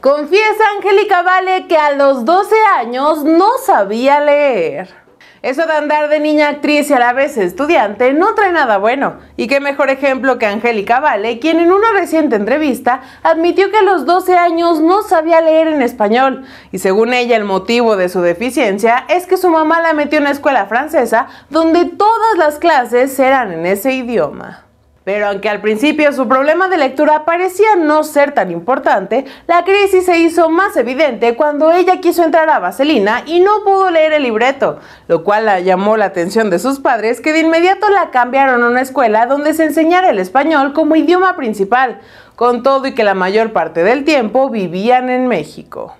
Confiesa Angélica Vale que a los 12 años no sabía leer. Eso de andar de niña actriz y a la vez estudiante no trae nada bueno. Y qué mejor ejemplo que Angélica Vale, quien en una reciente entrevista admitió que a los 12 años no sabía leer en español. Y según ella el motivo de su deficiencia es que su mamá la metió en una escuela francesa donde todas las clases eran en ese idioma. Pero aunque al principio su problema de lectura parecía no ser tan importante, la crisis se hizo más evidente cuando ella quiso entrar a Vaselina y no pudo leer el libreto, lo cual la llamó la atención de sus padres que de inmediato la cambiaron a una escuela donde se enseñara el español como idioma principal, con todo y que la mayor parte del tiempo vivían en México.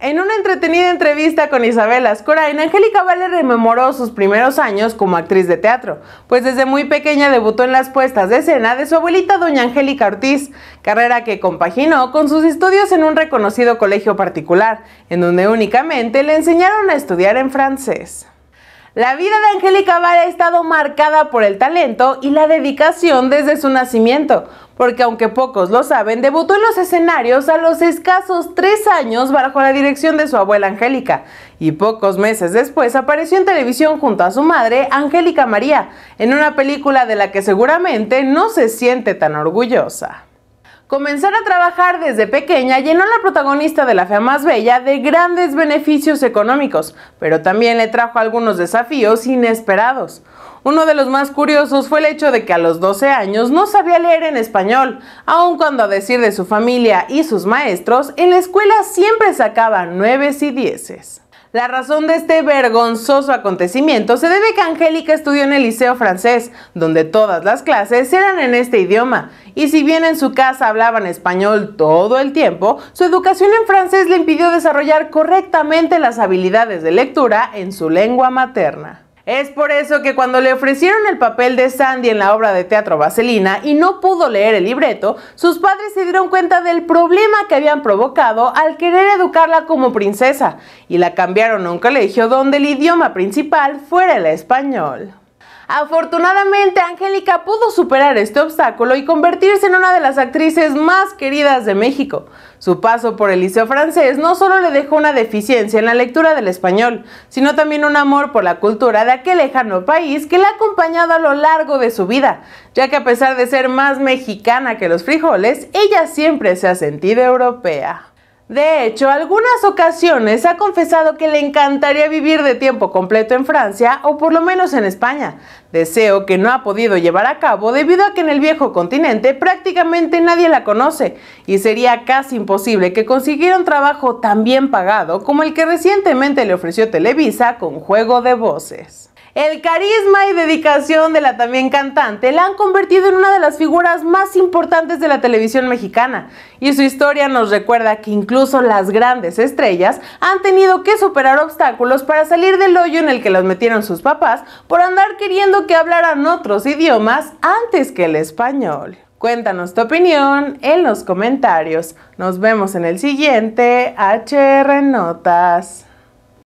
En una entretenida entrevista con Isabel Ascorain, Angélica Vale rememoró sus primeros años como actriz de teatro, pues desde muy pequeña debutó en las puestas de escena de su abuelita doña Angélica Ortiz, carrera que compaginó con sus estudios en un reconocido colegio particular, en donde únicamente le enseñaron a estudiar en francés. La vida de Angélica Vale ha estado marcada por el talento y la dedicación desde su nacimiento, porque aunque pocos lo saben, debutó en los escenarios a los escasos tres años bajo la dirección de su abuela Angélica y pocos meses después apareció en televisión junto a su madre, Angélica María, en una película de la que seguramente no se siente tan orgullosa. Comenzar a trabajar desde pequeña llenó a la protagonista de La Fea Más Bella de grandes beneficios económicos, pero también le trajo algunos desafíos inesperados. Uno de los más curiosos fue el hecho de que a los 12 años no sabía leer en español, aun cuando a decir de su familia y sus maestros, en la escuela siempre sacaba 9 y 10. La razón de este vergonzoso acontecimiento se debe que Angélica estudió en el Liceo francés, donde todas las clases eran en este idioma, y si bien en su casa hablaban español todo el tiempo, su educación en francés le impidió desarrollar correctamente las habilidades de lectura en su lengua materna. Es por eso que cuando le ofrecieron el papel de Sandy en la obra de teatro Vaselina y no pudo leer el libreto, sus padres se dieron cuenta del problema que habían provocado al querer educarla como princesa y la cambiaron a un colegio donde el idioma principal fuera el español. Afortunadamente, Angélica pudo superar este obstáculo y convertirse en una de las actrices más queridas de México. Su paso por el Liceo Francés no solo le dejó una deficiencia en la lectura del español, sino también un amor por la cultura de aquel lejano país que la ha acompañado a lo largo de su vida, ya que a pesar de ser más mexicana que los frijoles, ella siempre se ha sentido europea. De hecho, algunas ocasiones ha confesado que le encantaría vivir de tiempo completo en Francia o por lo menos en España, deseo que no ha podido llevar a cabo debido a que en el viejo continente prácticamente nadie la conoce y sería casi imposible que consiguiera un trabajo tan bien pagado como el que recientemente le ofreció Televisa con Juego de Voces. El carisma y dedicación de la también cantante la han convertido en una de las figuras más importantes de la televisión mexicana y su historia nos recuerda que incluso las grandes estrellas han tenido que superar obstáculos para salir del hoyo en el que las metieron sus papás por andar queriendo que hablaran otros idiomas antes que el español. Cuéntanos tu opinión en los comentarios. Nos vemos en el siguiente HR Notas.